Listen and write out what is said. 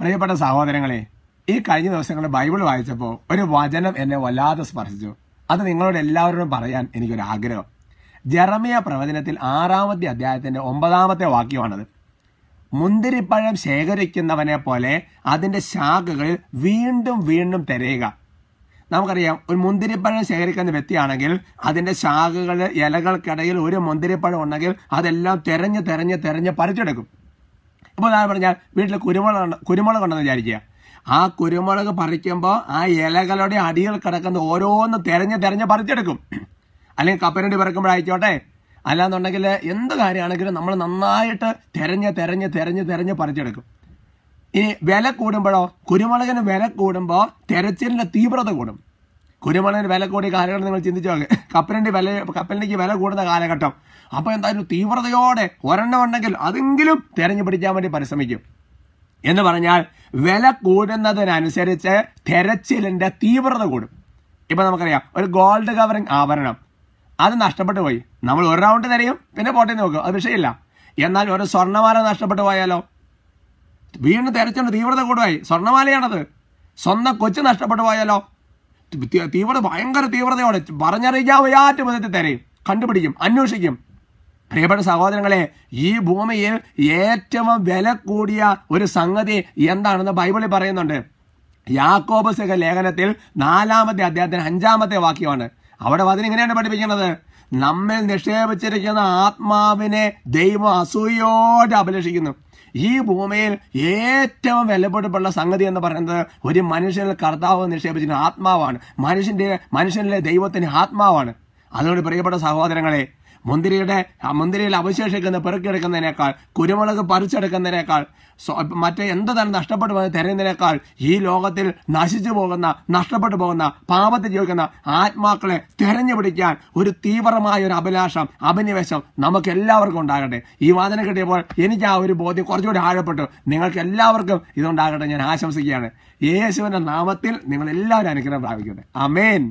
പ്രിയപ്പെട്ട സഹോദരങ്ങളെ ഈ കഴിഞ്ഞ ദിവസങ്ങൾ ബൈബിൾ വായിച്ചപ്പോൾ ഒരു വചനം എന്നെ വല്ലാതെ സ്പർശിച്ചു അത് നിങ്ങളോട് എല്ലാവരോടും പറയാൻ എനിക്കൊരു ആഗ്രഹം ജെറമിയ പ്രവചനത്തിൽ ആറാമത്തെ അധ്യായത്തിന്റെ ഒമ്പതാമത്തെ വാക്യമാണത് മുന്തിരിപ്പഴം ശേഖരിക്കുന്നവനെ പോലെ അതിന്റെ ശാഖകൾ വീണ്ടും വീണ്ടും തിരയുക നമുക്കറിയാം ഒരു മുന്തിരിപ്പഴം ശേഖരിക്കുന്ന വ്യക്തിയാണെങ്കിൽ അതിന്റെ ശാഖകൾ ഇലകൾക്കിടയിൽ ഒരു മുന്തിരിപ്പഴം ഉണ്ടെങ്കിൽ അതെല്ലാം തിരഞ്ഞ് തിരഞ്ഞ് തിരഞ്ഞ് പറിച്ചെടുക്കും അപ്പോൾ ഞാൻ പറഞ്ഞാൽ വീട്ടിൽ കുരുമുളക് കുരുമുളക് ഉണ്ടെന്ന് വിചാരിക്കുക ആ കുരുമുളക് പറിക്കുമ്പോൾ ആ ഇലകളുടെ അടിയിൽ കിടക്കുന്ന ഓരോന്ന് തിരഞ്ഞ് തിരഞ്ഞ് പറിച്ചെടുക്കും അല്ലെങ്കിൽ കപ്പരണ്ടി പറിക്കുമ്പോഴായിക്കോട്ടെ അല്ലാന്നുണ്ടെങ്കിൽ എന്ത് കാര്യമാണെങ്കിലും നമ്മൾ നന്നായിട്ട് തിരഞ്ഞ് തിരഞ്ഞ് തിരഞ്ഞ് തിരഞ്ഞ് പറിച്ചെടുക്കും ഇനി വില കൂടുമ്പോഴോ കുരുമുളകിന് വില കൂടുമ്പോൾ തിരച്ചിലിൻ്റെ തീവ്രത കൂടും കുരുമണന് വില കൂടിയ കാലഘട്ടം നിങ്ങൾ ചിന്തിച്ചു നോക്ക് കപ്പലിൻ്റെ വില കപ്പലിനേക്ക് വില കൂടുന്ന കാലഘട്ടം അപ്പോൾ എന്തായാലും തീവ്രതയോടെ ഒരെണ്ണം ഉണ്ടെങ്കിൽ അതെങ്കിലും തെരഞ്ഞു പിടിക്കാൻ വേണ്ടി പരിശ്രമിക്കും എന്ന് പറഞ്ഞാൽ വില കൂടുന്നതിനനുസരിച്ച് തെരച്ചിലിൻ്റെ തീവ്രത കൂടും ഇപ്പം നമുക്കറിയാം ഒരു ഗോൾഡ് കവറിങ് ആഭരണം അത് നഷ്ടപ്പെട്ടു പോയി നമ്മൾ ഒരു റൗണ്ട് തരയും പിന്നെ പോട്ടെ നോക്കും അത് വിഷയമില്ല എന്നാൽ ഒരു സ്വർണ്ണമാല നഷ്ടപ്പെട്ടു പോയാലോ വീണ്ടും തെരച്ചിൻ്റെ തീവ്രത കൂടുമായി സ്വർണ്ണമാലയാണത് സ്വന്തം കൊച്ചു നഷ്ടപ്പെട്ടു പോയാലോ തീവ്ര ഭയങ്കര തീവ്രതയോടെ പറഞ്ഞറിയിക്കാൻ വയ്യാറ്റ വിധത്തിൽ തരയും കണ്ടുപിടിക്കും അന്വേഷിക്കും പ്രിയപ്പെട്ട സഹോദരങ്ങളെ ഈ ഭൂമിയിൽ ഏറ്റവും വില കൂടിയ ഒരു സംഗതി എന്താണെന്ന് ബൈബിളിൽ പറയുന്നുണ്ട് യാക്കോബ് സഹ ലേഖനത്തിൽ നാലാമത്തെ അദ്ദേഹത്തിന് അഞ്ചാമത്തെ വാക്യമാണ് അവിടെ വചനം ഇങ്ങനെയാണ് പഠിപ്പിക്കുന്നത് നമ്മിൽ നിക്ഷേപിച്ചിരിക്കുന്ന ആത്മാവിനെ ദൈവം അസൂയോടെ അഭിലഷിക്കുന്നു ഈ ഭൂമിയിൽ ഏറ്റവും വിലപ്പെട്ടപ്പെട്ട സംഗതി എന്ന് പറയുന്നത് ഒരു മനുഷ്യനിൽ കർത്താവ് നിക്ഷേപിച്ചിട്ട് ആത്മാവാണ് മനുഷ്യന്റെ മനുഷ്യനിലെ ദൈവത്തിന് ആത്മാവാണ് അതുകൊണ്ട് പ്രിയപ്പെട്ട സഹോദരങ്ങളെ മുന്തിരിയുടെ മുന്തിരിയിൽ അവശേഷിക്കുന്ന പെറുക്കിയെടുക്കുന്നതിനേക്കാൾ കുരുമുളക് പറിച്ചെടുക്കുന്നതിനേക്കാൾ മറ്റേ എന്ത് തന്നെ നഷ്ടപ്പെട്ടു പോകുന്ന തിരയുന്നതിനേക്കാൾ ഈ ലോകത്തിൽ നശിച്ചു പോകുന്ന നഷ്ടപ്പെട്ടു പോകുന്ന പാപത്തിൽ ജീവിക്കുന്ന ആത്മാക്കളെ തിരഞ്ഞു പിടിക്കാൻ ഒരു തീവ്രമായ ഒരു അഭിലാഷം അഭിനിവേശം നമുക്ക് എല്ലാവർക്കും ഉണ്ടാകട്ടെ ഈ വാദന കിട്ടിയപ്പോൾ എനിക്ക് ആ ഒരു ബോധ്യം കുറച്ചുകൂടി ആഴപ്പെട്ടു നിങ്ങൾക്ക് എല്ലാവർക്കും ഇതുണ്ടാകട്ടെ ഞാൻ ആശംസിക്കുകയാണ് യേശുവിൻ്റെ നാമത്തിൽ നിങ്ങൾ എല്ലാവരും അനുഗ്രഹം പ്രാപിക്കട്ടെ അമേൻ